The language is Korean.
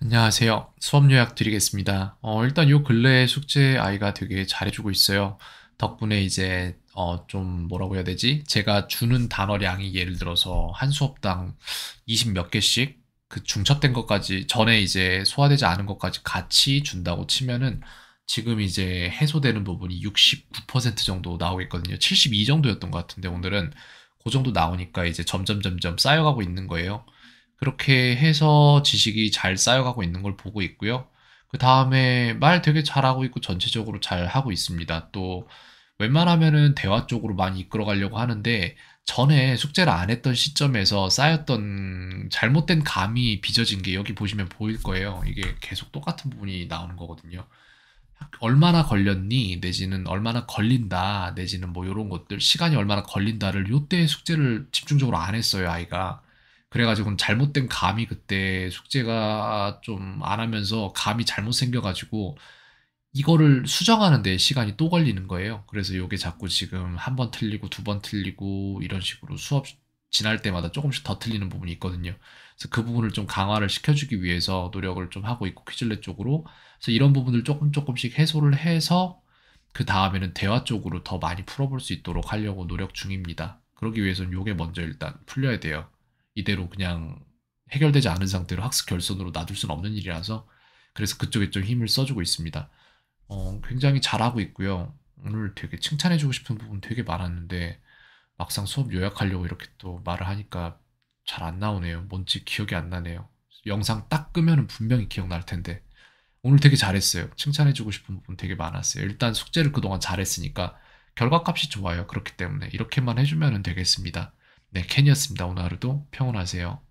안녕하세요. 수업 요약 드리겠습니다. 어, 일단 요 근래에 숙제 아이가 되게 잘해주고 있어요. 덕분에 이제 어, 좀 뭐라고 해야 되지? 제가 주는 단어량이 예를 들어서 한 수업당 20 몇 개씩 그 중첩된 것까지 전에 이제 소화되지 않은 것까지 같이 준다고 치면은 지금 이제 해소되는 부분이 69% 정도 나오고있거든요72 정도였던 것 같은데 오늘은 그 정도 나오니까 이제 점점 점점 쌓여가고 있는 거예요. 그렇게 해서 지식이 잘 쌓여가고 있는 걸 보고 있고요. 그 다음에 말 되게 잘하고 있고 전체적으로 잘 하고 있습니다. 또 웬만하면은 대화 쪽으로 많이 이끌어 가려고 하는데 전에 숙제를 안 했던 시점에서 쌓였던 잘못된 감이 빚어진 게 여기 보시면 보일 거예요. 이게 계속 똑같은 부분이 나오는 거거든요. 얼마나 걸렸니? 내지는 얼마나 걸린다. 내지는 뭐 이런 것들 시간이 얼마나 걸린다를 요때 숙제를 집중적으로 안 했어요, 아이가. 그래가지고 잘못된 감이 그때 숙제가 좀 안 하면서 감이 잘못 생겨가지고 이거를 수정하는데 시간이 또 걸리는 거예요. 그래서 이게 자꾸 지금 한 번 틀리고 두 번 틀리고 이런 식으로 수업 지날 때마다 조금씩 더 틀리는 부분이 있거든요. 그래서 그 부분을 좀 강화를 시켜주기 위해서 노력을 좀 하고 있고 퀴즐렛 쪽으로 그래서 이런 부분들 조금 조금씩 해소를 해서 그 다음에는 대화 쪽으로 더 많이 풀어볼 수 있도록 하려고 노력 중입니다. 그러기 위해서는 요게 먼저 일단 풀려야 돼요. 이대로 그냥 해결되지 않은 상태로 학습 결손으로 놔둘 수는 없는 일이라서 그래서 그쪽에 좀 힘을 써주고 있습니다. 어, 굉장히 잘하고 있고요. 오늘 되게 칭찬해주고 싶은 부분 되게 많았는데 막상 수업 요약하려고 이렇게 또 말을 하니까 잘 안 나오네요. 뭔지 기억이 안 나네요. 영상 딱 끄면 분명히 기억날 텐데 오늘 되게 잘했어요. 칭찬해주고 싶은 부분 되게 많았어요. 일단 숙제를 그동안 잘했으니까 결과값이 좋아요. 그렇기 때문에 이렇게만 해주면 되겠습니다. 네, 켄이었습니다. 오늘 하루도 평온하세요.